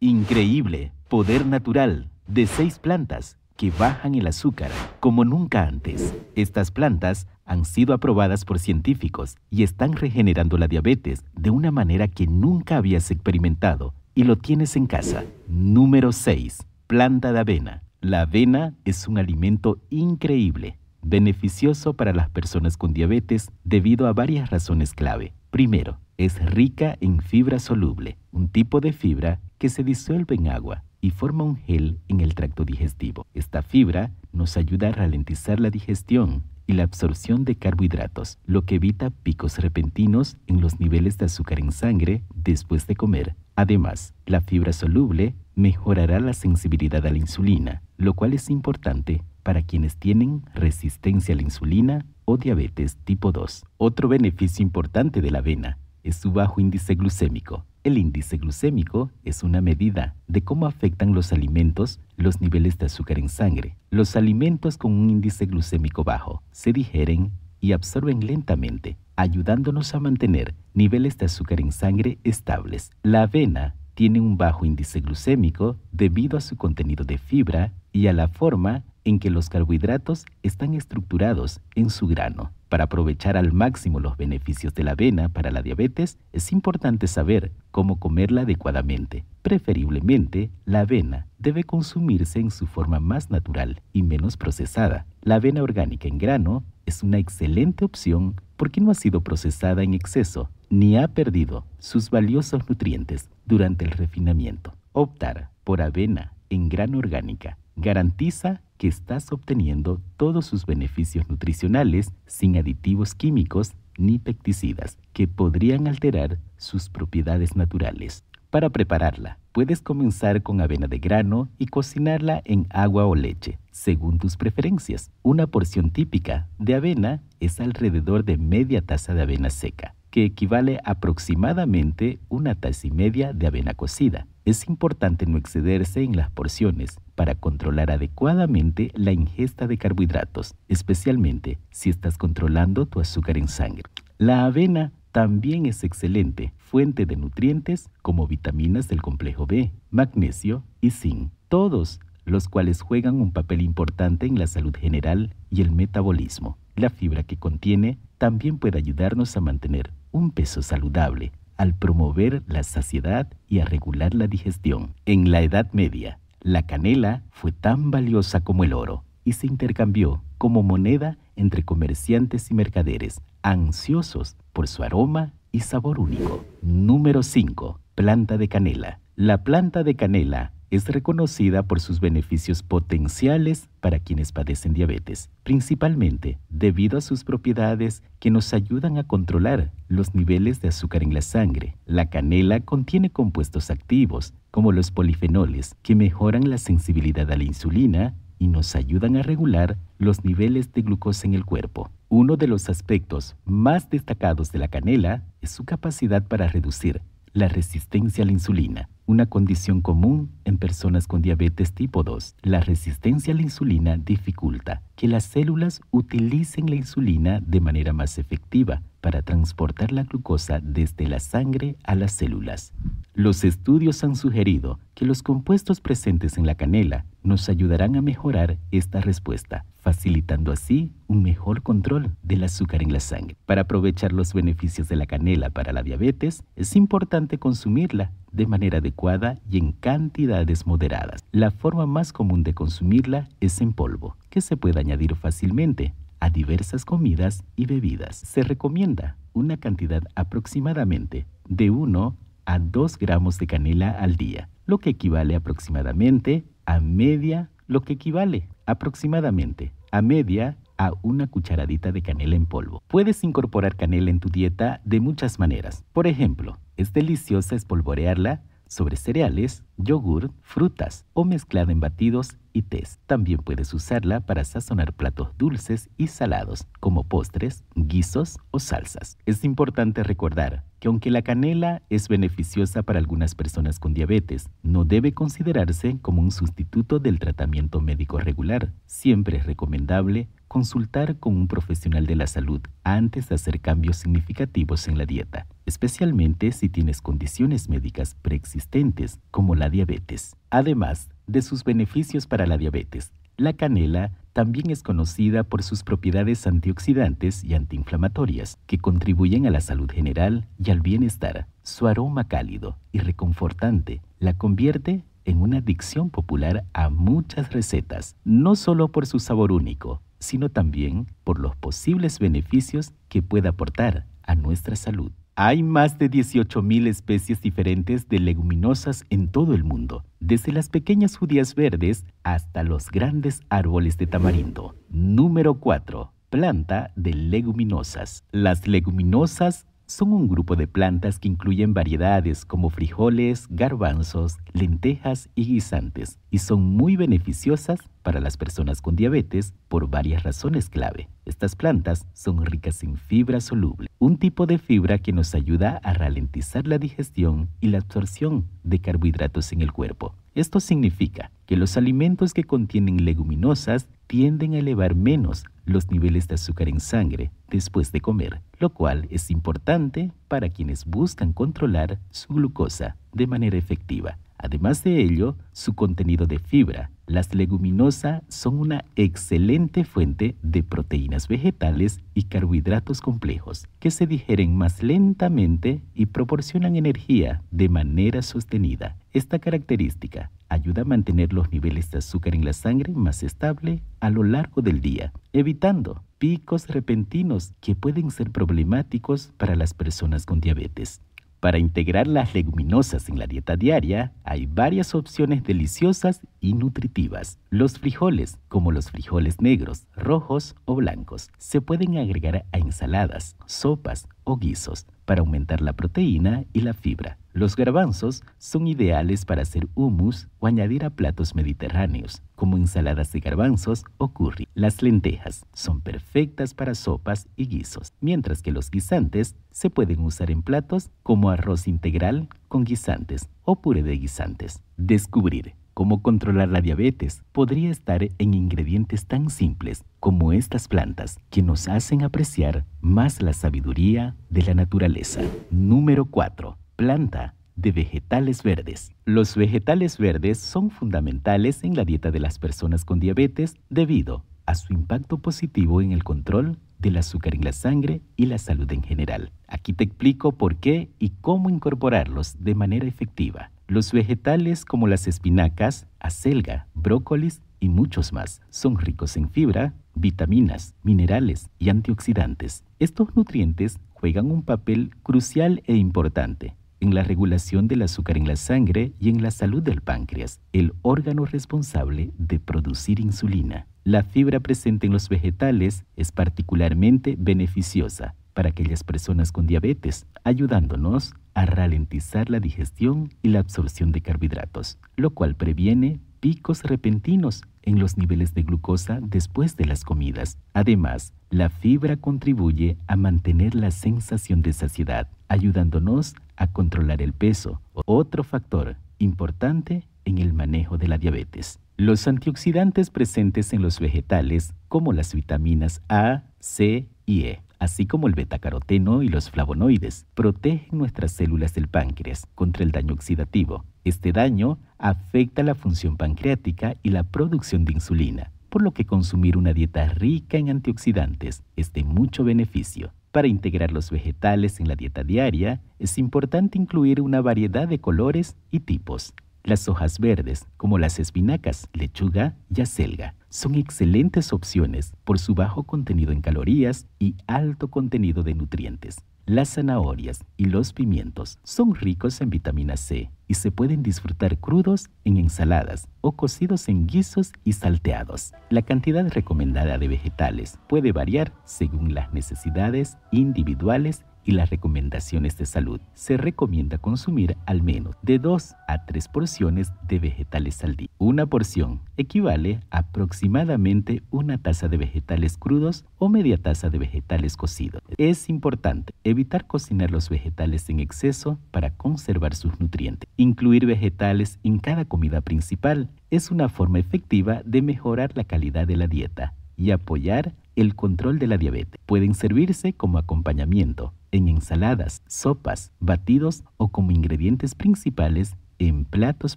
Increíble poder natural de seis plantas que bajan el azúcar como nunca antes. Estas plantas han sido aprobadas por científicos y están regenerando la diabetes de una manera que nunca habías experimentado y lo tienes en casa. Número 6. Planta de avena. La avena es un alimento increíble, beneficioso para las personas con diabetes debido a varias razones clave. Primero, es rica en fibra soluble, un tipo de fibra que se disuelve en agua y forma un gel en el tracto digestivo. Esta fibra nos ayuda a ralentizar la digestión y la absorción de carbohidratos, lo que evita picos repentinos en los niveles de azúcar en sangre después de comer. Además, la fibra soluble mejorará la sensibilidad a la insulina, lo cual es importante para quienes tienen resistencia a la insulina o diabetes tipo 2. Otro beneficio importante de la avena es su bajo índice glucémico. El índice glucémico es una medida de cómo afectan los alimentos los niveles de azúcar en sangre. Los alimentos con un índice glucémico bajo se digieren y absorben lentamente, ayudándonos a mantener niveles de azúcar en sangre estables. La avena tiene un bajo índice glucémico debido a su contenido de fibra y a la forma en que los carbohidratos están estructurados en su grano. Para aprovechar al máximo los beneficios de la avena para la diabetes, es importante saber cómo comerla adecuadamente. Preferiblemente, la avena debe consumirse en su forma más natural y menos procesada. La avena orgánica en grano es una excelente opción porque no ha sido procesada en exceso ni ha perdido sus valiosos nutrientes durante el refinamiento. Optar por avena en grano orgánica garantiza que estás obteniendo todos sus beneficios nutricionales sin aditivos químicos ni pesticidas que podrían alterar sus propiedades naturales. Para prepararla, puedes comenzar con avena de grano y cocinarla en agua o leche, según tus preferencias. Una porción típica de avena es alrededor de media taza de avena seca, que equivale a aproximadamente una taza y media de avena cocida. Es importante no excederse en las porciones, para controlar adecuadamente la ingesta de carbohidratos, especialmente si estás controlando tu azúcar en sangre. La avena también es excelente fuente de nutrientes como vitaminas del complejo B, magnesio y zinc, todos los cuales juegan un papel importante en la salud general y el metabolismo. La fibra que contiene también puede ayudarnos a mantener un peso saludable al promover la saciedad y a regular la digestión. En la Edad Media, la canela fue tan valiosa como el oro y se intercambió como moneda entre comerciantes y mercaderes, ansiosos por su aroma y sabor único. Número 5. Planta de canela. La planta de canela es reconocida por sus beneficios potenciales para quienes padecen diabetes, principalmente debido a sus propiedades que nos ayudan a controlar los niveles de azúcar en la sangre. La canela contiene compuestos activos como los polifenoles, que mejoran la sensibilidad a la insulina y nos ayudan a regular los niveles de glucosa en el cuerpo. Uno de los aspectos más destacados de la canela es su capacidad para reducir la resistencia a la insulina, una condición común en personas con diabetes tipo 2. La resistencia a la insulina dificulta que las células utilicen la insulina de manera más efectiva para transportar la glucosa desde la sangre a las células. Los estudios han sugerido que los compuestos presentes en la canela nos ayudarán a mejorar esta respuesta, facilitando así un mejor control del azúcar en la sangre. Para aprovechar los beneficios de la canela para la diabetes, es importante consumirla de manera adecuada y en cantidades moderadas. La forma más común de consumirla es en polvo, que se puede añadir fácilmente a diversas comidas y bebidas. Se recomienda una cantidad aproximadamente de 1 a 2 gramos de canela al día, lo que equivale aproximadamente a media, lo que equivale aproximadamente a media a una cucharadita de canela en polvo. Puedes incorporar canela en tu dieta de muchas maneras. Por ejemplo, es deliciosa espolvorearla sobre cereales, yogur, frutas o mezclada en batidos y tés. También puedes usarla para sazonar platos dulces y salados, como postres, guisos o salsas. Es importante recordar que aunque la canela es beneficiosa para algunas personas con diabetes, no debe considerarse como un sustituto del tratamiento médico regular. Siempre es recomendable consultar con un profesional de la salud antes de hacer cambios significativos en la dieta, especialmente si tienes condiciones médicas preexistentes como la diabetes. Además de sus beneficios para la diabetes, la canela también es conocida por sus propiedades antioxidantes y antiinflamatorias que contribuyen a la salud general y al bienestar. Su aroma cálido y reconfortante la convierte en una adicción popular a muchas recetas, no solo por su sabor único, sino también por los posibles beneficios que pueda aportar a nuestra salud. Hay más de 18.000 especies diferentes de leguminosas en todo el mundo, desde las pequeñas judías verdes hasta los grandes árboles de tamarindo. Número 4. Planta de leguminosas. Las leguminosas son un grupo de plantas que incluyen variedades como frijoles, garbanzos, lentejas y guisantes y son muy beneficiosas para las personas con diabetes por varias razones clave. Estas plantas son ricas en fibra soluble, un tipo de fibra que nos ayuda a ralentizar la digestión y la absorción de carbohidratos en el cuerpo. Esto significa que los alimentos que contienen leguminosas tienden a elevar menos los niveles de azúcar en sangre después de comer lo cual es importante para quienes buscan controlar su glucosa de manera efectiva. Además de ello, su contenido de fibra. Las leguminosas son una excelente fuente de proteínas vegetales y carbohidratos complejos que se digieren más lentamente y proporcionan energía de manera sostenida. Esta característica ayuda a mantener los niveles de azúcar en la sangre más estable a lo largo del día, evitando picos repentinos que pueden ser problemáticos para las personas con diabetes. Para integrar las leguminosas en la dieta diaria, hay varias opciones deliciosas y nutritivas. Los frijoles, como los frijoles negros, rojos o blancos, se pueden agregar a ensaladas, sopas o guisos para aumentar la proteína y la fibra. Los garbanzos son ideales para hacer humus o añadir a platos mediterráneos, como ensaladas de garbanzos o curry. Las lentejas son perfectas para sopas y guisos, mientras que los guisantes se pueden usar en platos como arroz integral con guisantes o puré de guisantes. Descubrir cómo controlar la diabetes podría estar en ingredientes tan simples como estas plantas que nos hacen apreciar más la sabiduría de la naturaleza. Número 4 planta de vegetales verdes. Los vegetales verdes son fundamentales en la dieta de las personas con diabetes debido a su impacto positivo en el control del azúcar en la sangre y la salud en general. Aquí te explico por qué y cómo incorporarlos de manera efectiva. Los vegetales como las espinacas, acelga, brócolis y muchos más son ricos en fibra, vitaminas, minerales y antioxidantes. Estos nutrientes juegan un papel crucial e importante en la regulación del azúcar en la sangre y en la salud del páncreas, el órgano responsable de producir insulina. La fibra presente en los vegetales es particularmente beneficiosa para aquellas personas con diabetes, ayudándonos a ralentizar la digestión y la absorción de carbohidratos, lo cual previene picos repentinos en los niveles de glucosa después de las comidas. Además, la fibra contribuye a mantener la sensación de saciedad, ayudándonos a controlar el peso, otro factor importante en el manejo de la diabetes. Los antioxidantes presentes en los vegetales, como las vitaminas A, C y E, así como el betacaroteno y los flavonoides, protegen nuestras células del páncreas contra el daño oxidativo. Este daño afecta la función pancreática y la producción de insulina, por lo que consumir una dieta rica en antioxidantes es de mucho beneficio. Para integrar los vegetales en la dieta diaria, es importante incluir una variedad de colores y tipos. Las hojas verdes, como las espinacas, lechuga y acelga, son excelentes opciones por su bajo contenido en calorías y alto contenido de nutrientes. Las zanahorias y los pimientos son ricos en vitamina C y se pueden disfrutar crudos en ensaladas o cocidos en guisos y salteados. La cantidad recomendada de vegetales puede variar según las necesidades individuales y las recomendaciones de salud. Se recomienda consumir al menos de 2 a 3 porciones de vegetales al día. Una porción equivale a aproximadamente una taza de vegetales crudos o media taza de vegetales cocidos. Es importante evitar cocinar los vegetales en exceso para conservar sus nutrientes. Incluir vegetales en cada comida principal es una forma efectiva de mejorar la calidad de la dieta y apoyar el control de la diabetes. Pueden servirse como acompañamiento en ensaladas, sopas, batidos o como ingredientes principales en platos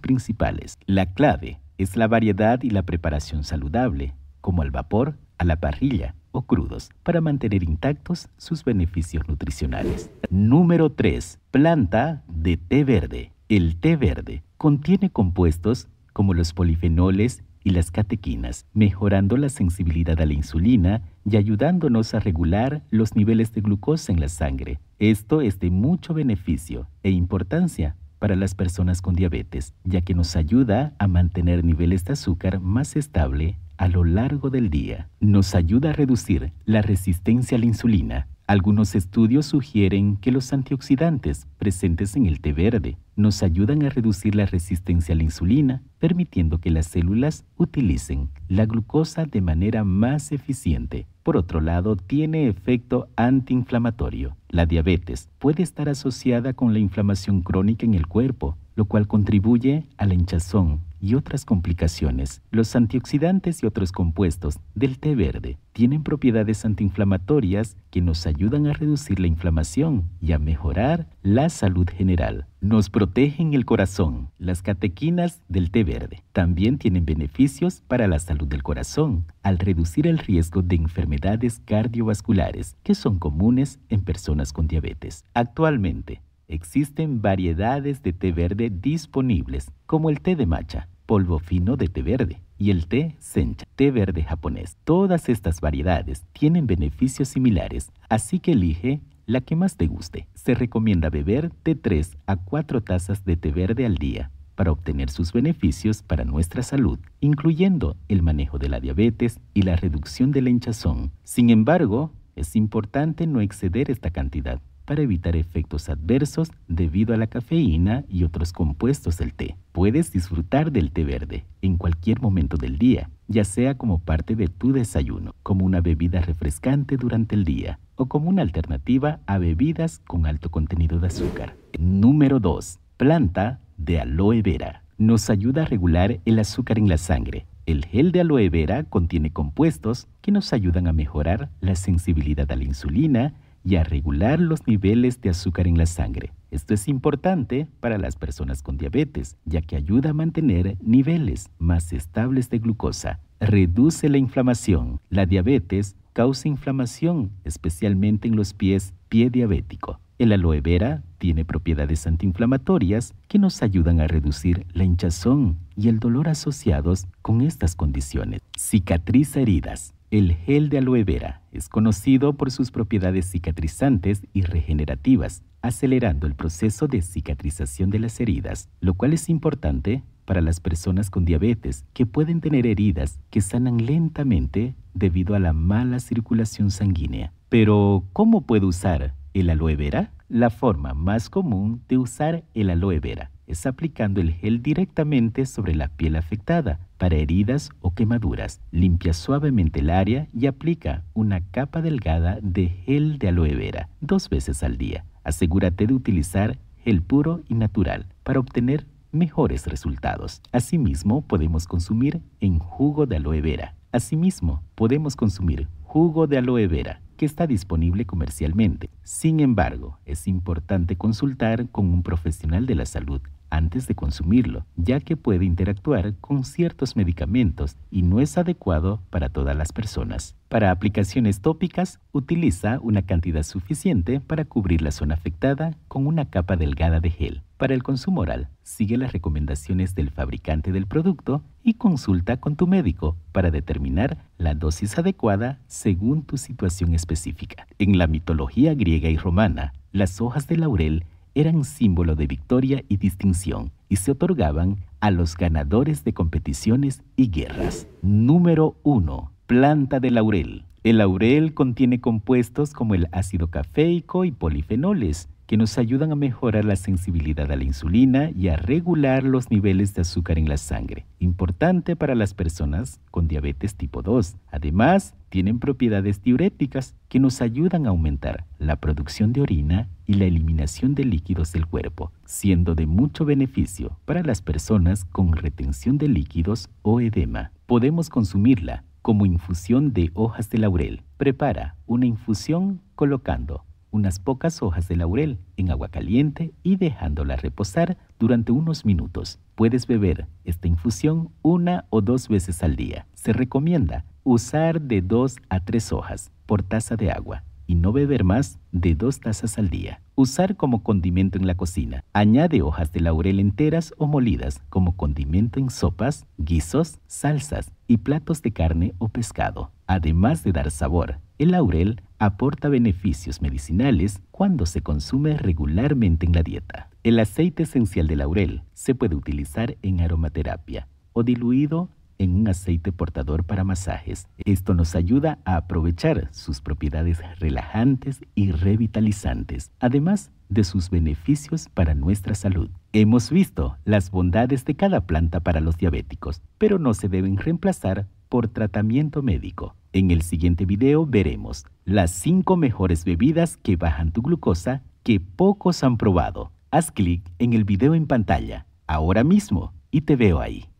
principales. La clave es la variedad y la preparación saludable, como al vapor, a la parrilla o crudos, para mantener intactos sus beneficios nutricionales. Número 3. Planta de té verde. El té verde contiene compuestos como los polifenoles y las catequinas, mejorando la sensibilidad a la insulina y ayudándonos a regular los niveles de glucosa en la sangre. Esto es de mucho beneficio e importancia para las personas con diabetes, ya que nos ayuda a mantener niveles de azúcar más estable a lo largo del día. Nos ayuda a reducir la resistencia a la insulina. Algunos estudios sugieren que los antioxidantes presentes en el té verde nos ayudan a reducir la resistencia a la insulina, permitiendo que las células utilicen la glucosa de manera más eficiente. Por otro lado, tiene efecto antiinflamatorio. La diabetes puede estar asociada con la inflamación crónica en el cuerpo, lo cual contribuye a la hinchazón, y otras complicaciones, los antioxidantes y otros compuestos del té verde tienen propiedades antiinflamatorias que nos ayudan a reducir la inflamación y a mejorar la salud general. Nos protegen el corazón. Las catequinas del té verde también tienen beneficios para la salud del corazón al reducir el riesgo de enfermedades cardiovasculares que son comunes en personas con diabetes. Actualmente, Existen variedades de té verde disponibles, como el té de matcha, polvo fino de té verde y el té sencha, té verde japonés. Todas estas variedades tienen beneficios similares, así que elige la que más te guste. Se recomienda beber de 3 a 4 tazas de té verde al día para obtener sus beneficios para nuestra salud, incluyendo el manejo de la diabetes y la reducción de la hinchazón. Sin embargo, es importante no exceder esta cantidad para evitar efectos adversos debido a la cafeína y otros compuestos del té. Puedes disfrutar del té verde en cualquier momento del día, ya sea como parte de tu desayuno, como una bebida refrescante durante el día o como una alternativa a bebidas con alto contenido de azúcar. Número 2. Planta de aloe vera. Nos ayuda a regular el azúcar en la sangre el gel de aloe vera contiene compuestos que nos ayudan a mejorar la sensibilidad a la insulina y a regular los niveles de azúcar en la sangre. Esto es importante para las personas con diabetes, ya que ayuda a mantener niveles más estables de glucosa. Reduce la inflamación. La diabetes causa inflamación, especialmente en los pies, pie diabético. El aloe vera tiene propiedades antiinflamatorias que nos ayudan a reducir la hinchazón y el dolor asociados con estas condiciones. Cicatriza heridas. El gel de aloe vera es conocido por sus propiedades cicatrizantes y regenerativas, acelerando el proceso de cicatrización de las heridas, lo cual es importante para las personas con diabetes que pueden tener heridas que sanan lentamente debido a la mala circulación sanguínea. Pero, ¿cómo puedo usar el aloe vera? La forma más común de usar el aloe vera es aplicando el gel directamente sobre la piel afectada para heridas o quemaduras. Limpia suavemente el área y aplica una capa delgada de gel de aloe vera dos veces al día. Asegúrate de utilizar gel puro y natural para obtener mejores resultados. Asimismo, podemos consumir en jugo de aloe vera. Asimismo, podemos consumir jugo de aloe vera que está disponible comercialmente. Sin embargo, es importante consultar con un profesional de la salud antes de consumirlo, ya que puede interactuar con ciertos medicamentos y no es adecuado para todas las personas. Para aplicaciones tópicas, utiliza una cantidad suficiente para cubrir la zona afectada con una capa delgada de gel. Para el consumo oral, sigue las recomendaciones del fabricante del producto y consulta con tu médico para determinar la dosis adecuada según tu situación específica. En la mitología griega y romana, las hojas de laurel eran símbolo de victoria y distinción y se otorgaban a los ganadores de competiciones y guerras. Número 1. Planta de laurel. El laurel contiene compuestos como el ácido caféico y polifenoles, que nos ayudan a mejorar la sensibilidad a la insulina y a regular los niveles de azúcar en la sangre, importante para las personas con diabetes tipo 2. Además, tienen propiedades diuréticas que nos ayudan a aumentar la producción de orina y la eliminación de líquidos del cuerpo, siendo de mucho beneficio para las personas con retención de líquidos o edema. Podemos consumirla como infusión de hojas de laurel. Prepara una infusión colocando unas pocas hojas de laurel en agua caliente y dejándola reposar durante unos minutos. Puedes beber esta infusión una o dos veces al día. Se recomienda usar de dos a tres hojas por taza de agua y no beber más de dos tazas al día. Usar como condimento en la cocina. Añade hojas de laurel enteras o molidas como condimento en sopas, guisos, salsas y platos de carne o pescado. Además de dar sabor, el laurel aporta beneficios medicinales cuando se consume regularmente en la dieta. El aceite esencial de laurel se puede utilizar en aromaterapia o diluido en un aceite portador para masajes. Esto nos ayuda a aprovechar sus propiedades relajantes y revitalizantes, además de sus beneficios para nuestra salud. Hemos visto las bondades de cada planta para los diabéticos, pero no se deben reemplazar por tratamiento médico. En el siguiente video veremos las 5 mejores bebidas que bajan tu glucosa que pocos han probado. Haz clic en el video en pantalla ahora mismo y te veo ahí.